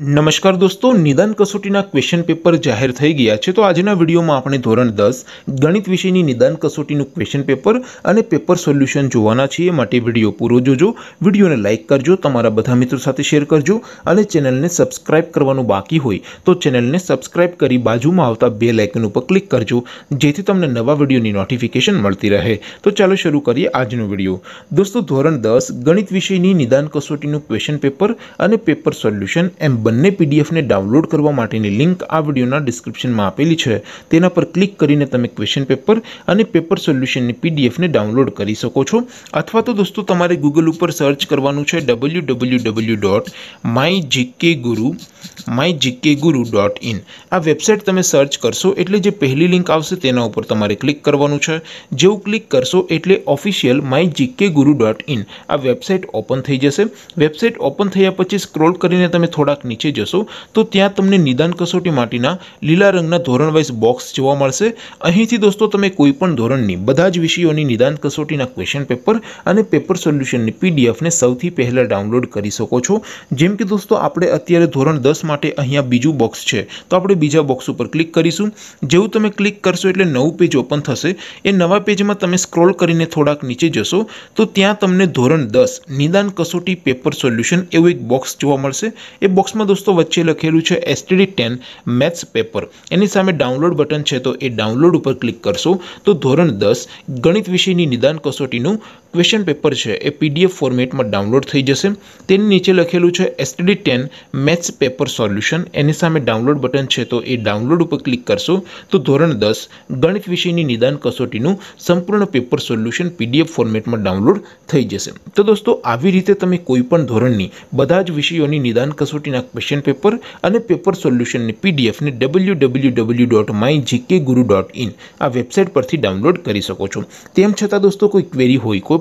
નમસ્કાર દોસ્તો નિદાન કસોટીના ક્વેશ્ચન પેપર જાહેર થઈ ગયા છે તો આજના વિડીયોમાં આપણે ધોરણ દસ ગણિત વિષયની નિદાન કસોટીનું ક્વેશ્ચન પેપર અને પેપર સોલ્યુશન જોવાના છીએ માટે વિડીયો પૂરો જોજો વિડીયોને લાઇક કરજો તમારા બધા મિત્રો સાથે શેર કરજો અને ચેનલને સબસ્ક્રાઇબ કરવાનું બાકી હોય તો ચેનલને સબસ્ક્રાઇબ કરી બાજુમાં આવતા બે લાઇકન ઉપર ક્લિક કરજો જેથી તમને નવા વિડીયોની નોટિફિકેશન મળતી રહે તો ચાલો શરૂ કરીએ આજનો વિડીયો દોસ્તો ધોરણ દસ ગણિત વિષયની નિદાન કસોટીનું ક્વેશ્ચન પેપર અને પેપર સોલ્યુશન એમ બનને પીડીએફ ને ડાઉનલોડ કરવા માટેની લિંક આ વિડિયોના ડિસ્ક્રિપ્શનમાં આપેલી છે તેના પર ક્લિક કરીને તમે ક્વેશ્ચન પેપર અને પેપર સોલ્યુશન ની પીડીએફ ને ડાઉનલોડ કરી શકો છો અથવા તો દોસ્તો તમારે Google ઉપર સર્ચ કરવાનું છે www.mygkguru mygkguru.in આ વેબસાઈટ તમે સર્ચ કરશો એટલે જે પહેલી લિંક આવશે તેના ઉપર તમારે ક્લિક કરવાનું છે જેઉ ક્લિક કરશો એટલે ઓફિશિયલ mygkguru.in આ વેબસાઈટ ઓપન થઈ જશે વેબસાઈટ ઓપન થયા પછી સ્ક્રોલ કરીને તમે થોડાક નીચે જજો તો ત્યાં તમને નિદાન કસોટી માટીના લીલા રંગના ધોરણ વાઈસ બોક્સ જોવા મળશે અહીંથી દોસ્તો તમે કોઈ પણ ધોરણની બધા જ વિષયોની નિદાન કસોટીના ક્વેશ્ચન પેપર અને પેપર સોલ્યુશનની પીડીએફ ને સૌથી પહેલા ડાઉનલોડ કરી શકો છો જેમ કે દોસ્તો આપણે અત્યારે ધોરણ 10 માટે અહીંયા બીજો બોક્સ છે તો આપણે બીજા બોક્સ ઉપર ક્લિક કરીશું જેવું તમે ક્લિક કરશો એટલે નવું પેજ ઓપન થશે એ નવા પેજમાં તમે સ્ક્રોલ કરીને થોડાક નીચે જશો તો ત્યાં તમને ધોરણ 10 નિદાન કસોટી પેપર સોલ્યુશન એવો એક બોક્સ જોવા મળશે એ બોક્સ બોક્સમાં દોસ્તો વચ્ચે લખેલું છે એસટીડી ટેન મેથ્સ પેપર એની સામે ડાઉનલોડ બટન છે તો એ ડાઉનલોડ ઉપર ક્લિક કરશો તો ધોરણ દસ ગણિત વિષયની નિદાન કસોટીનું ક્વેશ્ચન પેપર છે એ પીડીએફ ફોર્મેટમાં ડાઉનલોડ થઈ જશે તેની નીચે લખેલું છે STD 10 मैथ्स પેપર સોલ્યુશન એની સામે ડાઉનલોડ બટન છે તો એ ડાઉનલોડ ઉપર ક્લિક કરશો તો ધોરણ 10 ગણિત વિષયની નિદાન કસોટીનું સંપૂર્ણ પેપર સોલ્યુશન પીડીએફ ફોર્મેટમાં ડાઉનલોડ થઈ જશે તો દોસ્તો આવી રીતે તમે કોઈ પણ ધોરણની બધા જ વિષયોની નિદાન કસોટીના ક્વેશ્ચન પેપર અને પેપર સોલ્યુશનને પીડીએફ ને www.mygkguru.in આ વેબસાઈટ પરથી ડાઉનલોડ કરી શકો છો તેમ છતાં દોસ્તો કોઈ ક્વેરી હોય કોઈ